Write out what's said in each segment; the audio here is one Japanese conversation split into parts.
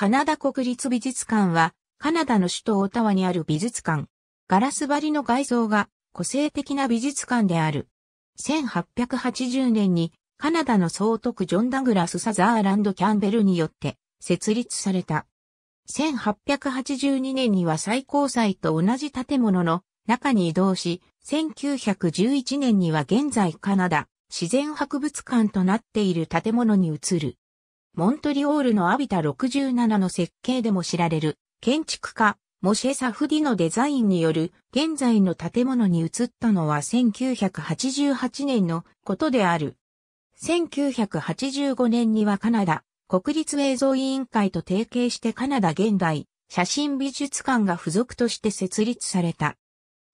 カナダ国立美術館は、カナダの首都オタワにある美術館。ガラス張りの外像が個性的な美術館である。1880年にカナダの総督ジョン・ダグラス・サザーランド・キャンベルによって設立された。1882年には最高裁と同じ建物の中に移動し、1911年には現在カナダ自然博物館となっている建物に移る。モントリオールのアビタ67の設計でも知られる建築家、モシェ・サフディのデザインによる現在の建物に移ったのは1988年のことである。1985年にはカナダ国立映像委員会と提携してカナダ現代写真美術館が付属として設立された。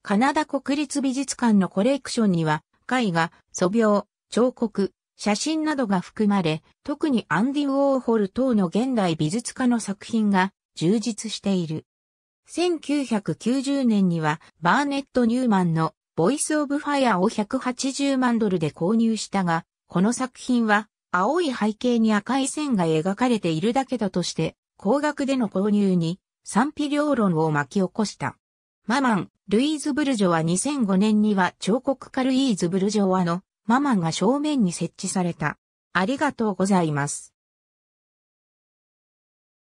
カナダ国立美術館のコレクションには絵画、素描、彫刻、写真などが含まれ、特にアンディ・ウォーホル等の現代美術家の作品が充実している。1990年にはバーネット・ニューマンのボイス・オブ・ファイアを180万ドルで購入したが、この作品は青い背景に赤い線が描かれているだけだとして、高額での購入に賛否両論を巻き起こした。ママン、ルイーズ・ブルジョは2005年には彫刻家ルイーズ・ブルジョワのママが正面に設置された。ありがとうございます。